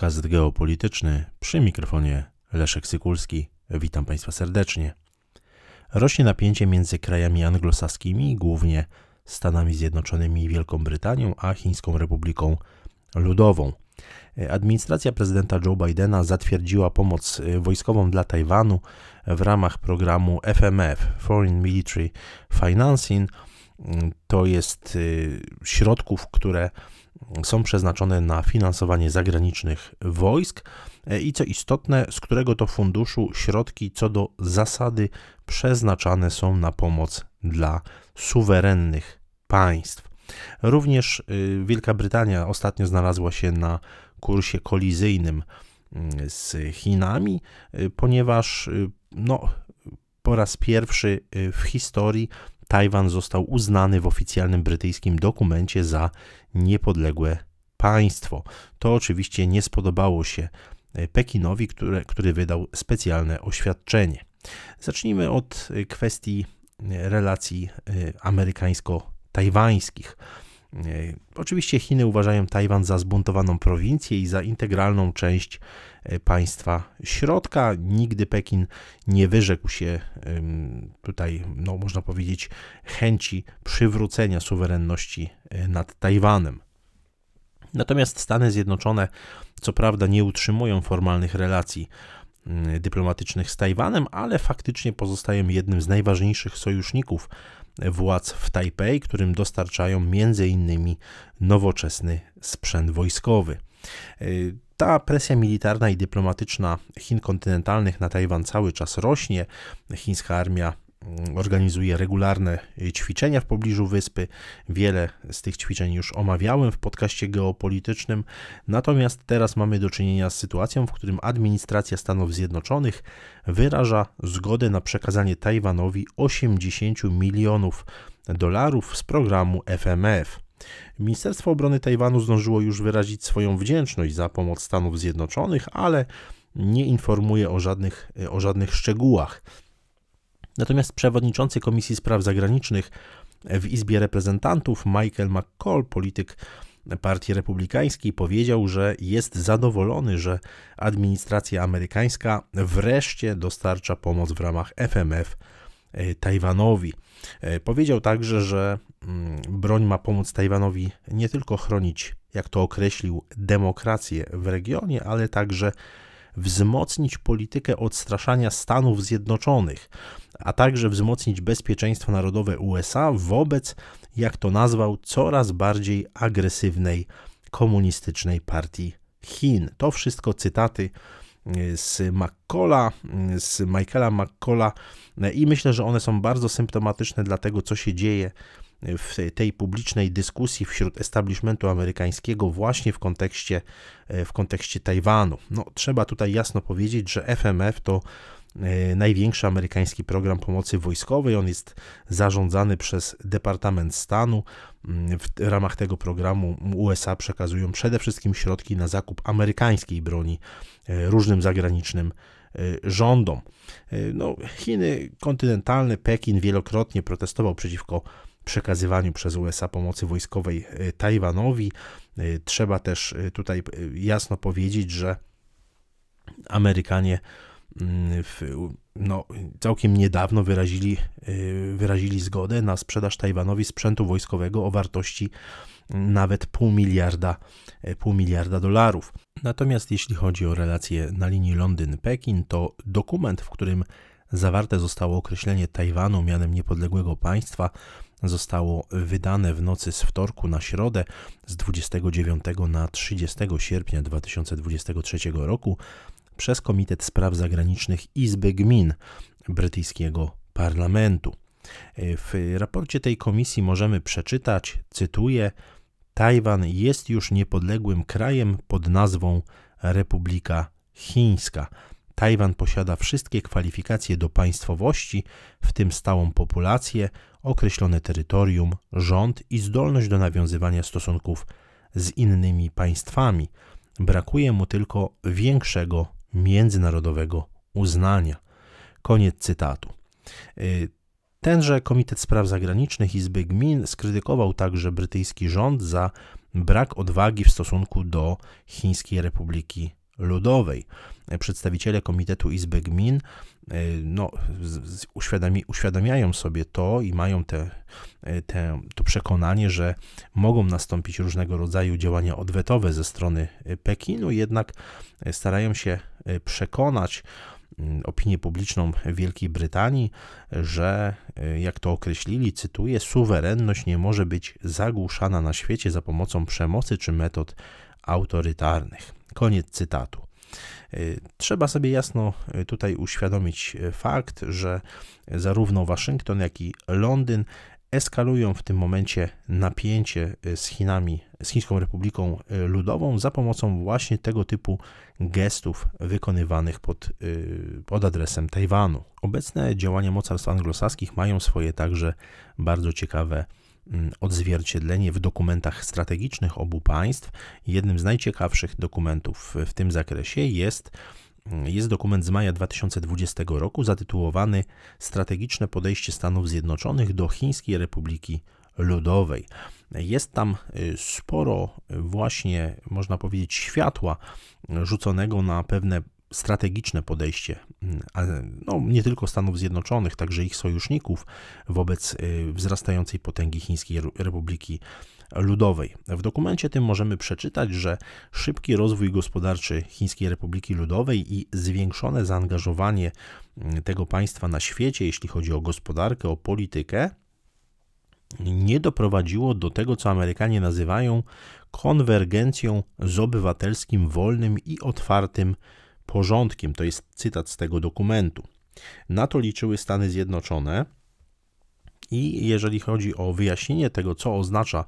podcast geopolityczny przy mikrofonie Leszek Sykulski. Witam Państwa serdecznie. Rośnie napięcie między krajami anglosaskimi, głównie Stanami Zjednoczonymi i Wielką Brytanią, a Chińską Republiką Ludową. Administracja prezydenta Joe Bidena zatwierdziła pomoc wojskową dla Tajwanu w ramach programu FMF Foreign Military Financing. To jest y, środków, które są przeznaczone na finansowanie zagranicznych wojsk e, i co istotne, z którego to funduszu środki co do zasady przeznaczane są na pomoc dla suwerennych państw. Również y, Wielka Brytania ostatnio znalazła się na kursie kolizyjnym mm, z Chinami, y, ponieważ y, no, po raz pierwszy w historii Tajwan został uznany w oficjalnym brytyjskim dokumencie za niepodległe państwo. To oczywiście nie spodobało się e, Pekinowi, który, który wydał specjalne oświadczenie. Zacznijmy od e, kwestii e, relacji amerykańsko-tajwańskich. E, oczywiście Chiny uważają Tajwan za zbuntowaną prowincję i za integralną część e, państwa środka. Nigdy Pekin nie wyrzekł się tutaj, no, można powiedzieć, chęci przywrócenia suwerenności e, nad Tajwanem. Natomiast Stany Zjednoczone, co prawda, nie utrzymują formalnych relacji dyplomatycznych z Tajwanem, ale faktycznie pozostają jednym z najważniejszych sojuszników władz w Tajpej, którym dostarczają m.in. nowoczesny sprzęt wojskowy. E, ta presja militarna i dyplomatyczna Chin kontynentalnych na Tajwan cały czas rośnie. Chińska armia organizuje regularne ćwiczenia w pobliżu wyspy. Wiele z tych ćwiczeń już omawiałem w podcaście geopolitycznym. Natomiast teraz mamy do czynienia z sytuacją, w którym administracja Stanów Zjednoczonych wyraża zgodę na przekazanie Tajwanowi 80 milionów dolarów z programu FMF. Ministerstwo Obrony Tajwanu zdążyło już wyrazić swoją wdzięczność za pomoc Stanów Zjednoczonych, ale nie informuje o żadnych, o żadnych szczegółach. Natomiast przewodniczący Komisji Spraw Zagranicznych w Izbie Reprezentantów Michael McCall, polityk Partii Republikańskiej, powiedział, że jest zadowolony, że administracja amerykańska wreszcie dostarcza pomoc w ramach FMF e, Tajwanowi. E, powiedział także, że mm, broń ma pomóc Tajwanowi nie tylko chronić, jak to określił, demokrację w regionie, ale także wzmocnić politykę odstraszania Stanów Zjednoczonych a także wzmocnić bezpieczeństwo narodowe USA wobec, jak to nazwał, coraz bardziej agresywnej komunistycznej partii Chin. To wszystko cytaty y, z McColla, y, z Michaela McColla y, i myślę, że one są bardzo symptomatyczne dla tego, co się dzieje w tej publicznej dyskusji wśród establishmentu amerykańskiego właśnie w kontekście, w kontekście Tajwanu. No, trzeba tutaj jasno powiedzieć, że FMF to E, największy amerykański program pomocy wojskowej. On jest zarządzany przez Departament Stanu. Mm, w ramach tego programu USA przekazują przede wszystkim środki na zakup amerykańskiej broni e, różnym zagranicznym e, rządom. No, Chiny kontynentalne, Pekin wielokrotnie protestował przeciwko przekazywaniu przez USA pomocy wojskowej Tajwanowi. Trzeba też tutaj jasno powiedzieć, że Amerykanie Mm, w, no, całkiem niedawno wyrazili, y, wyrazili zgodę na sprzedaż Tajwanowi sprzętu wojskowego o wartości nawet pół miliarda, y, pół miliarda dolarów. Natomiast jeśli chodzi o relacje na linii Londyn-Pekin, to dokument, w którym zawarte zostało określenie Tajwanu mianem niepodległego państwa, zostało wydane w nocy z wtorku na środę z 29 na 30 sierpnia 2023 roku przez Komitet Spraw Zagranicznych Izby Gmin brytyjskiego parlamentu. E, w raporcie tej komisji możemy przeczytać, cytuję: Tajwan jest już niepodległym krajem pod nazwą Republika Chińska. Tajwan posiada wszystkie kwalifikacje do państwowości, w tym stałą populację, określone terytorium, rząd i zdolność do nawiązywania stosunków z innymi państwami. Brakuje mu tylko większego międzynarodowego uznania. Koniec cytatu. Y, tenże Komitet Spraw Zagranicznych Izby Gmin skrytykował także brytyjski rząd za brak odwagi w stosunku do Chińskiej Republiki Ludowej. Y, przedstawiciele Komitetu Izby Gmin E, no, uświadamiają sobie to i mają te, e, te, to przekonanie, że mogą nastąpić różnego rodzaju działania odwetowe ze strony e, Pekinu, jednak starają się przekonać mm, opinię publiczną Wielkiej Brytanii, że, jak to określili, cytuję, suwerenność nie może być zagłuszana na świecie za pomocą przemocy czy metod autorytarnych. Koniec cytatu. Trzeba sobie jasno e, tutaj uświadomić e, fakt, że zarówno Waszyngton, jak i Londyn eskalują w tym momencie napięcie e, z Chinami, z Chińską Republiką Ludową za pomocą właśnie tego typu gestów wykonywanych pod, pod adresem Tajwanu. Obecne działania mocarstw anglosaskich mają swoje także bardzo ciekawe Mm, odzwierciedlenie w dokumentach strategicznych obu państw. Jednym z najciekawszych dokumentów w tym zakresie jest mm, jest dokument z maja 2020 roku zatytułowany Strategiczne podejście Stanów Zjednoczonych do Chińskiej Republiki Ludowej. Jest tam y, sporo właśnie, można powiedzieć, światła rzuconego na pewne strategiczne podejście, mm, no, nie tylko Stanów Zjednoczonych, także ich sojuszników wobec y, wzrastającej potęgi Chińskiej Republiki Ludowej. W dokumencie tym możemy przeczytać, że szybki rozwój gospodarczy Chińskiej Republiki Ludowej i zwiększone zaangażowanie mm, tego państwa na świecie, jeśli chodzi o gospodarkę, o politykę, nie doprowadziło do tego, co Amerykanie nazywają konwergencją z obywatelskim, wolnym i otwartym porządkiem. To jest cytat z tego dokumentu. Na to liczyły Stany Zjednoczone. I jeżeli chodzi o wyjaśnienie tego, co oznacza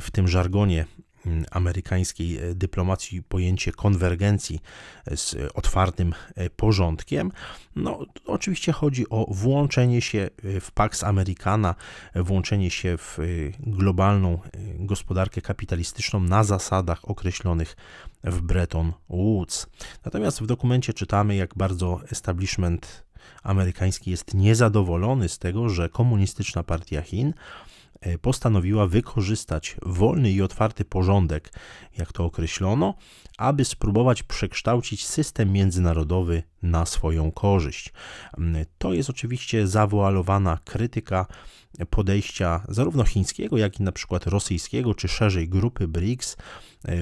w tym żargonie Mm, amerykańskiej e, dyplomacji pojęcie konwergencji e, z e, otwartym porządkiem. No, oczywiście chodzi o włączenie się w Pax Americana, włączenie się w globalną gospodarkę kapitalistyczną na zasadach określonych w Bretton Woods. Natomiast w dokumencie czytamy, jak bardzo establishment amerykański jest niezadowolony z tego, że komunistyczna partia Chin E, postanowiła wykorzystać wolny i otwarty porządek, jak to określono, aby spróbować przekształcić system międzynarodowy na swoją korzyść. Mm, to jest oczywiście zawoalowana krytyka podejścia zarówno chińskiego, jak i na przykład rosyjskiego, czy szerzej grupy BRICS e,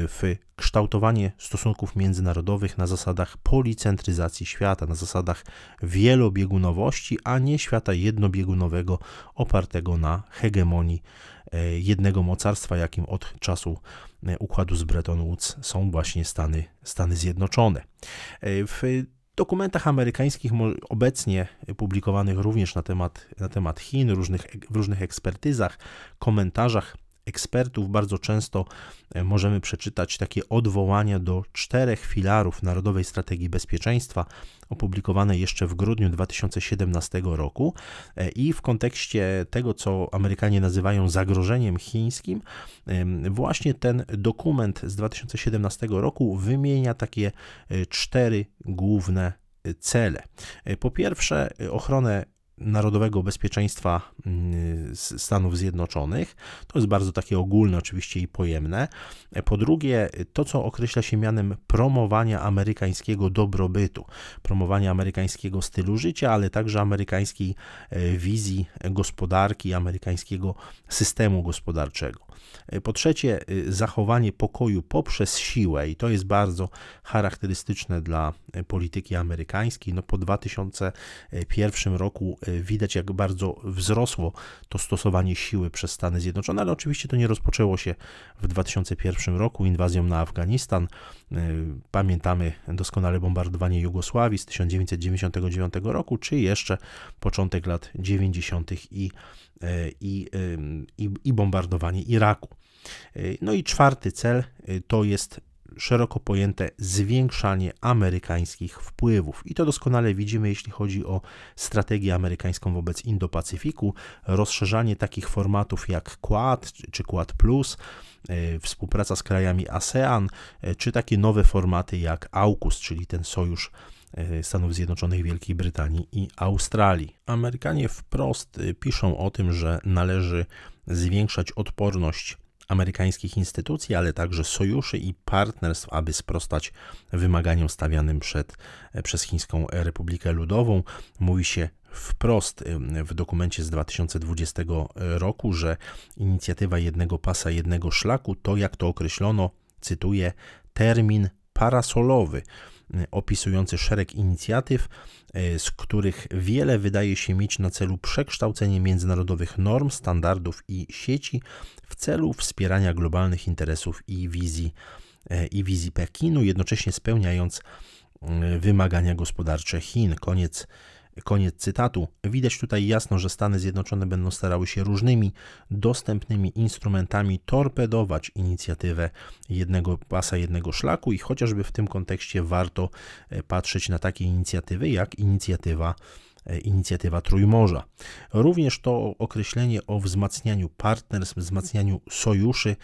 w kształtowanie stosunków międzynarodowych na zasadach policentryzacji świata, na zasadach wielobiegunowości, a nie świata jednobiegunowego opartego na hegemonii e, jednego mocarstwa, jakim od czasu e, układu z Bretton Woods są właśnie Stany, Stany Zjednoczone. W dokumentach amerykańskich obecnie publikowanych również na temat, na temat Chin, różnych, w różnych ekspertyzach, komentarzach ekspertów bardzo często e, możemy przeczytać takie odwołania do czterech filarów Narodowej Strategii Bezpieczeństwa, opublikowane jeszcze w grudniu 2017 roku. E, I w kontekście tego, co Amerykanie nazywają zagrożeniem chińskim, właśnie ten dokument z 2017 roku wymienia takie e, cztery główne cele. Po pierwsze, ochronę narodowego bezpieczeństwa mm, Stanów Zjednoczonych. To jest bardzo takie ogólne, oczywiście i pojemne. Po drugie, to co określa się mianem promowania amerykańskiego dobrobytu, promowania amerykańskiego stylu życia, ale także amerykańskiej e, wizji gospodarki, amerykańskiego systemu gospodarczego. E, po trzecie, e, zachowanie pokoju poprzez siłę, i to jest bardzo charakterystyczne dla polityki amerykańskiej. No, po 2001 roku Y, widać, jak bardzo wzrosło to stosowanie siły przez Stany Zjednoczone, ale oczywiście to nie rozpoczęło się w 2001 roku inwazją na Afganistan. Y, pamiętamy doskonale bombardowanie Jugosławii z 1999 roku, czy jeszcze początek lat 90. i, y, i, i, i bombardowanie Iraku. No i czwarty cel to jest szeroko pojęte zwiększanie amerykańskich wpływów. I to doskonale widzimy, jeśli chodzi o strategię amerykańską wobec Indo-Pacyfiku, rozszerzanie takich formatów jak Quad czy Quad Plus, e, współpraca z krajami ASEAN, e, czy takie nowe formaty jak AUKUS, czyli ten sojusz e, Stanów Zjednoczonych, Wielkiej Brytanii i Australii. Amerykanie wprost piszą o tym, że należy zwiększać odporność amerykańskich instytucji, ale także sojuszy i partnerstw, aby sprostać wymaganiom stawianym przed, przez Chińską Republikę Ludową. Mówi się wprost w dokumencie z 2020 roku, że inicjatywa jednego pasa, jednego szlaku to, jak to określono, cytuję, termin parasolowy opisujący szereg inicjatyw, e, z których wiele wydaje się mieć na celu przekształcenie międzynarodowych norm, standardów i sieci w celu wspierania globalnych interesów i wizji, e, i wizji Pekinu, jednocześnie spełniając e, wymagania gospodarcze Chin. Koniec Koniec cytatu. Widać tutaj jasno, że Stany Zjednoczone będą starały się różnymi dostępnymi instrumentami torpedować inicjatywę jednego pasa, jednego szlaku i chociażby w tym kontekście warto e, patrzeć na takie inicjatywy jak inicjatywa E, inicjatywa Trójmorza. Również to określenie o wzmacnianiu partnerstw, wzmacnianiu sojuszy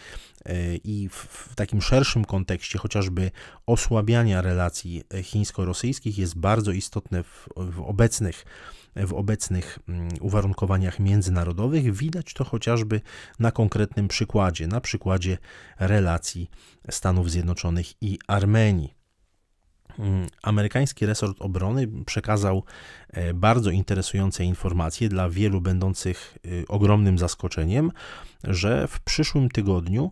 e, i w takim szerszym kontekście chociażby osłabiania relacji chińsko-rosyjskich jest bardzo istotne w, w obecnych w obecnych mm, uwarunkowaniach międzynarodowych. Widać to chociażby na konkretnym przykładzie, na przykładzie relacji Stanów Zjednoczonych i Armenii. Mm, amerykański resort obrony przekazał e, bardzo interesujące informacje dla wielu będących y, ogromnym zaskoczeniem, że w przyszłym tygodniu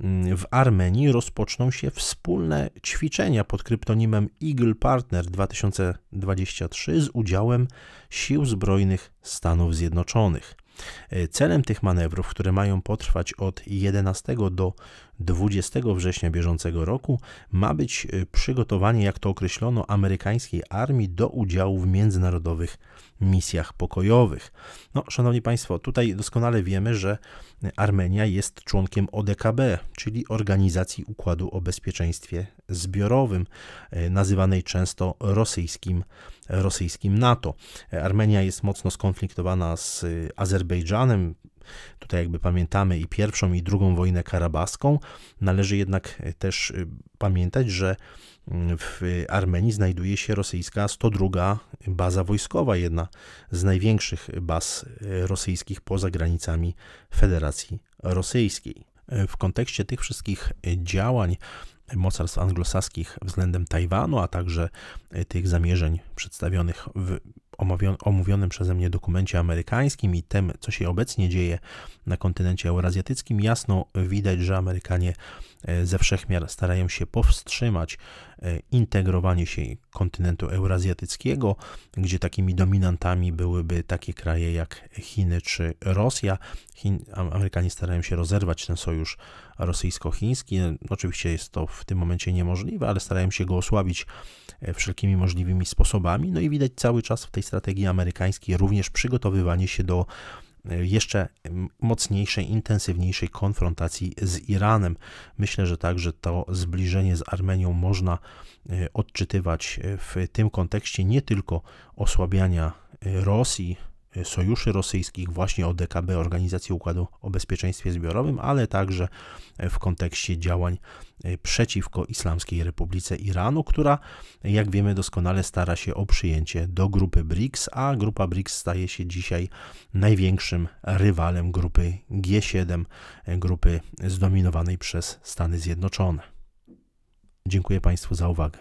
mm, w Armenii rozpoczną się wspólne ćwiczenia pod kryptonimem Eagle Partner 2023 z udziałem Sił Zbrojnych Stanów Zjednoczonych. E, celem tych manewrów, które mają potrwać od 11 do 20 września bieżącego roku ma być e, przygotowanie, jak to określono, amerykańskiej armii do udziału w międzynarodowych misjach pokojowych. No, szanowni Państwo, tutaj doskonale wiemy, że Armenia jest członkiem ODKB, czyli Organizacji Układu o Bezpieczeństwie Zbiorowym, e, nazywanej często rosyjskim, rosyjskim NATO. E, Armenia jest mocno skonfliktowana z Azerbejdżanem, Tutaj jakby pamiętamy i pierwszą i drugą wojnę karabaską. Należy jednak e, też y, pamiętać, że mm, w y, Armenii znajduje się rosyjska 102 baza wojskowa, jedna z największych baz e, rosyjskich poza granicami Federacji Rosyjskiej. E, w kontekście tych wszystkich działań mocarstw anglosaskich względem Tajwanu, a także tych zamierzeń przedstawionych w omówionym przeze mnie dokumencie amerykańskim i tym, co się obecnie dzieje na kontynencie eurazjatyckim, jasno widać, że Amerykanie e, ze wszechmiar starają się powstrzymać e, integrowanie się kontynentu eurazjatyckiego, gdzie takimi dominantami byłyby takie kraje jak Chiny czy Rosja. Chin, Amerykanie starają się rozerwać ten sojusz rosyjsko-chiński. Oczywiście jest to w tym momencie niemożliwe, ale starają się go osłabić e, wszelkimi możliwymi sposobami. No i widać cały czas w tej strategii amerykańskiej również przygotowywanie się do e, jeszcze mocniejszej, intensywniejszej konfrontacji z Iranem. Myślę, że także to zbliżenie z Armenią można e, odczytywać e, w tym kontekście nie tylko osłabiania Rosji Y, sojuszy rosyjskich, właśnie ODKB, Organizacji Układu o Bezpieczeństwie Zbiorowym, ale także y, w kontekście działań y, przeciwko Islamskiej Republice Iranu, która, jak wiemy doskonale, stara się o przyjęcie do grupy BRICS, a grupa BRICS staje się dzisiaj największym rywalem grupy G7, grupy zdominowanej przez Stany Zjednoczone. Dziękuję Państwu za uwagę.